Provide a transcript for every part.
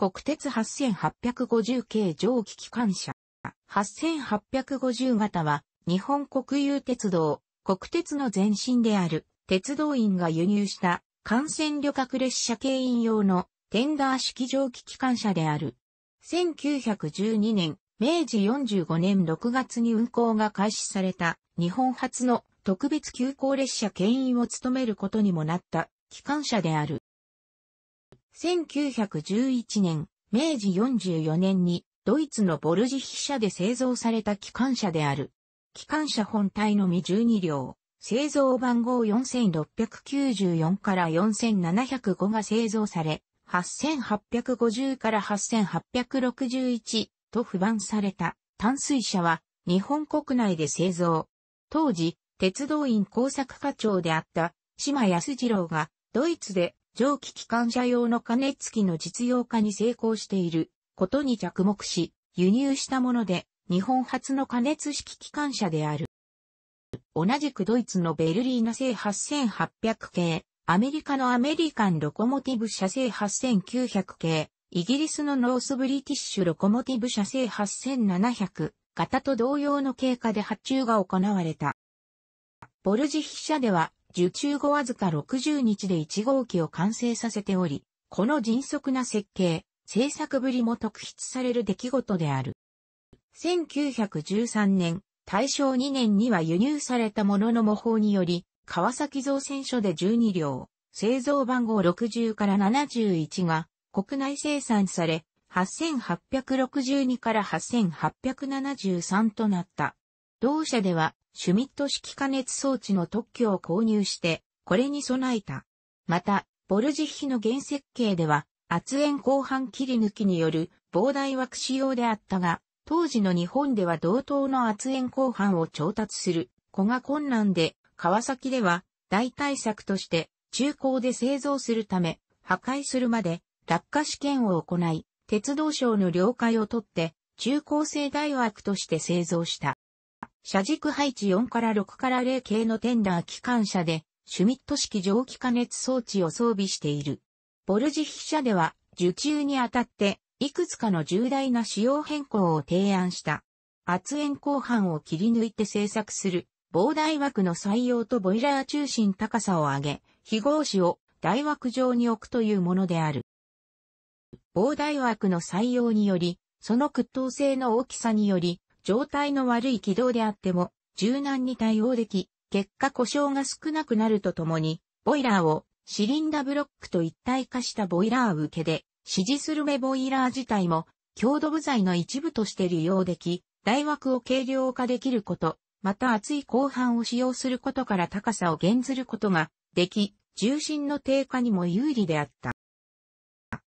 国鉄8850系蒸気機関車。8850型は、日本国有鉄道、国鉄の前身である、鉄道員が輸入した、幹線旅客列車経員用の、テンダー式蒸気機関車である。1912年、明治45年6月に運行が開始された、日本初の特別急行列車牽引を務めることにもなった、機関車である。1911年、明治44年にドイツのボルジヒ社で製造された機関車である。機関車本体のみ12両、製造番号4694から4705が製造され、8850から8861と不番された淡水車は日本国内で製造。当時、鉄道院工作課長であった島康次郎がドイツで蒸気機関車用の加熱器の実用化に成功していることに着目し、輸入したもので、日本初の加熱式機関車である。同じくドイツのベルリーナ製8800系、アメリカのアメリカンロコモティブ社製8900系、イギリスのノースブリティッシュロコモティブ社製8700型と同様の経過で発注が行われた。ボルジヒ社では受注後わずか60日で1号機を完成させており、この迅速な設計、製作ぶりも特筆される出来事である。1913年、大正2年には輸入されたものの模倣により、川崎造船所で12両、製造番号60から71が国内生産され、8862から8873となった。同社では、シュミット式加熱装置の特許を購入して、これに備えた。また、ボルジッヒの原設計では、圧縁後半切り抜きによる膨大枠仕様であったが、当時の日本では同等の圧縁後半を調達する、子が困難で、川崎では、代替策として、中高で製造するため、破壊するまで、落下試験を行い、鉄道省の了解を取って、中高生大枠として製造した。車軸配置4から6から0系のテンダー機関車で、シュミット式蒸気加熱装置を装備している。ボルジヒ社では、受注にあたって、いくつかの重大な仕様変更を提案した。圧縁後半を切り抜いて製作する、膨大枠の採用とボイラー中心高さを上げ、非合紙を大枠上に置くというものである。膨大枠の採用により、その屈倒性の大きさにより、状態の悪い軌道であっても、柔軟に対応でき、結果故障が少なくなるとともに、ボイラーをシリンダブロックと一体化したボイラー受けで、指示する目ボイラー自体も、強度部材の一部として利用でき、大枠を軽量化できること、また厚い後半を使用することから高さを減ずることができ、重心の低下にも有利であった。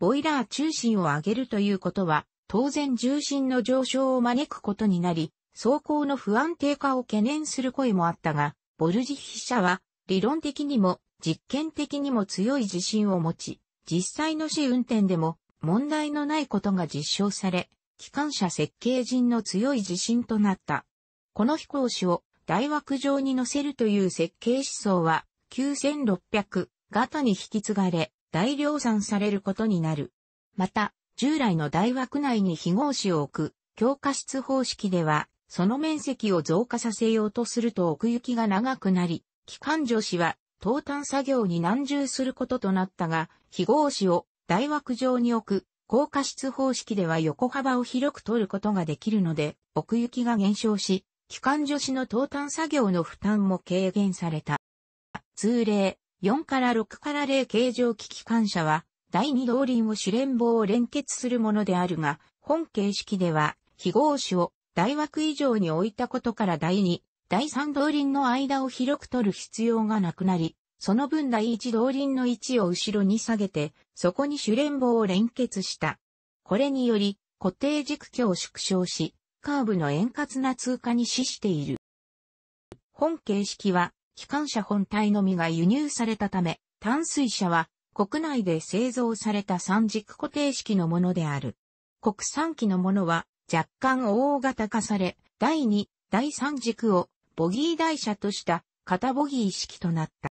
ボイラー中心を上げるということは、当然重心の上昇を招くことになり、走行の不安定化を懸念する声もあったが、ボルジヒ社は理論的にも実験的にも強い自信を持ち、実際の試運転でも問題のないことが実証され、機関車設計人の強い自信となった。この飛行士を大枠上に乗せるという設計思想は9600型に引き継がれ大量産されることになる。また、従来の大枠内に非合紙を置く、強化室方式では、その面積を増加させようとすると奥行きが長くなり、機関助紙は、投炭作業に難重することとなったが、非合紙を大枠上に置く、高架室方式では横幅を広く取ることができるので、奥行きが減少し、機関助紙の投炭作業の負担も軽減された。通例4から6から0形状機機関車は、第二動輪を主連棒を連結するものであるが、本形式では、非合種を大枠以上に置いたことから第二、第三動輪の間を広く取る必要がなくなり、その分第一動輪の位置を後ろに下げて、そこに主連棒を連結した。これにより、固定軸距を縮小し、カーブの円滑な通過に資している。本形式は、機関車本体のみが輸入されたため、淡水車は国内で製造された三軸固定式のものである。国産機のものは若干大型化され、第2、第3軸をボギー台車とした型ボギー式となった。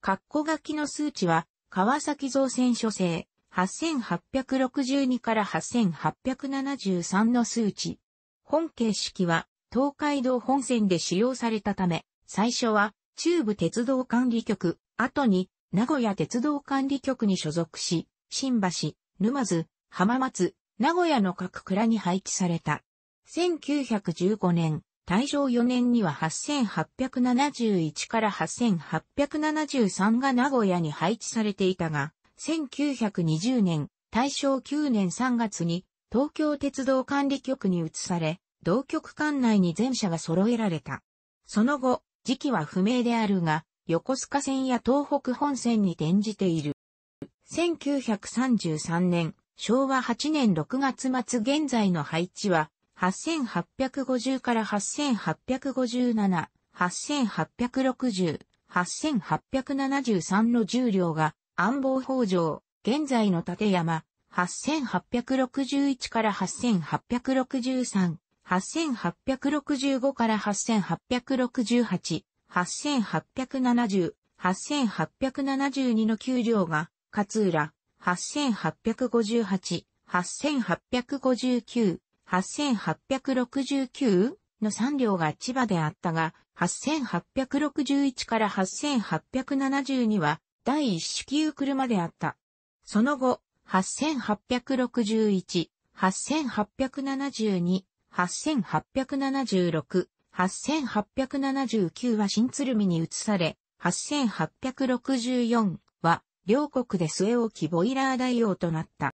括弧書きの数値は川崎造船所製8862から8873の数値。本形式は東海道本線で使用されたため、最初は中部鉄道管理局、後に名古屋鉄道管理局に所属し、新橋、沼津、浜松、名古屋の各蔵に配置された。1915年、大正4年には8871から8873が名古屋に配置されていたが、1920年、大正9年3月に東京鉄道管理局に移され、同局管内に全社が揃えられた。その後、時期は不明であるが、横須賀線や東北本線に転じている。1933年、昭和8年6月末現在の配置は、8850から8857、8860、8873の重量が、安防法上、現在の立山、8861から8863、8865から8868、8870、8872の9両が、勝浦、8858、8859、8869の3両が千葉であったが、8861から8872は第一式級車であった。その後、8861、8872、8876、8879は新鶴見に移され、8864は両国で末置きボイラー大王となった。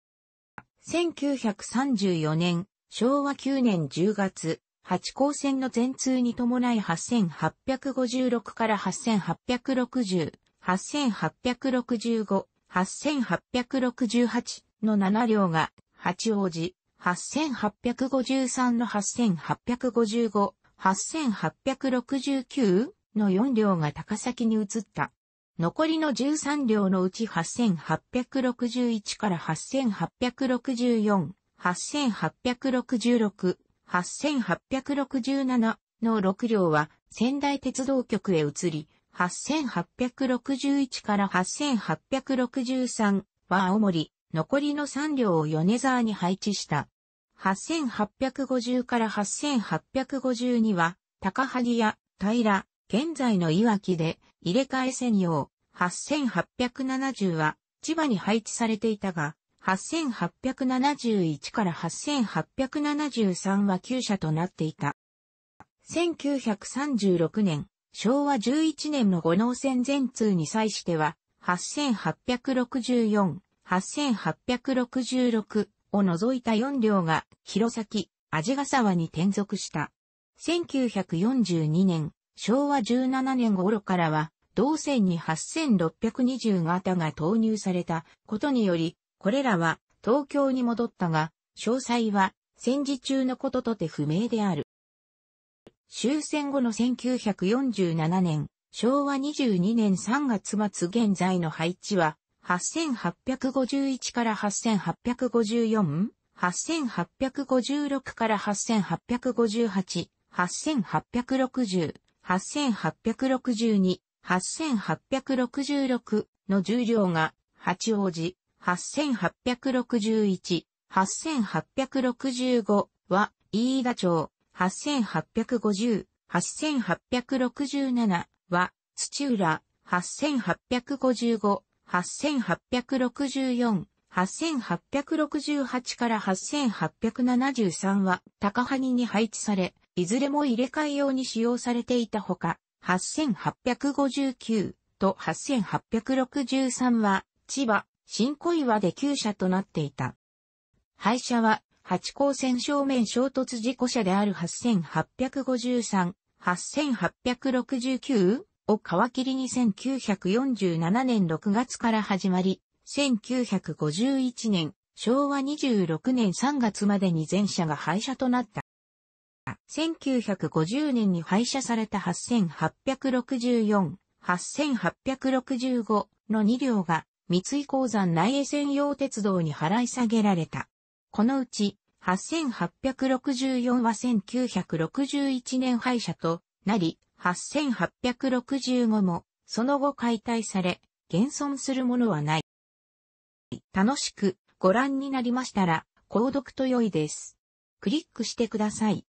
1934年、昭和9年10月、八高線の全通に伴い8856から8860、8865、8868の7両が、八王子、8853の8855、8869の4両が高崎に移った。残りの13両のうち8861から8864、8866、8867の6両は仙台鉄道局へ移り、8861から8863は青森、残りの3両を米沢に配置した。8850から8852は、高萩や平、現在の岩木で入れ替え専用。8870は、千葉に配置されていたが、8871から8873は旧車となっていた。1936年、昭和11年の五能線全通に際しては、8864、8866、を除いた4両が弘前、味ヶ沢に転属した。1942年、昭和17年頃からは、同線に8620型が投入されたことにより、これらは東京に戻ったが、詳細は戦時中のこととて不明である。終戦後の1947年、昭和22年3月末現在の配置は、8851から8854、8856から8858、8860、8862、8866の重量が、八王子、8861、8865は、飯田町、8850、8867は、土浦、8855 8864、8868から8873は高萩に配置され、いずれも入れ替え用に使用されていたほか、8859と8863は千葉、新小岩で旧車となっていた。廃車は八高線正面衝突事故車である8853、8869を皮切りに1947年6月から始まり、1951年、昭和26年3月までに全社が廃車となった。1950年に廃車された8864、8865の2両が三井鉱山内江専用鉄道に払い下げられた。このうち8864は1961年廃車となり、8865も、その後解体され、現存するものはない。楽しくご覧になりましたら、購読と良いです。クリックしてください。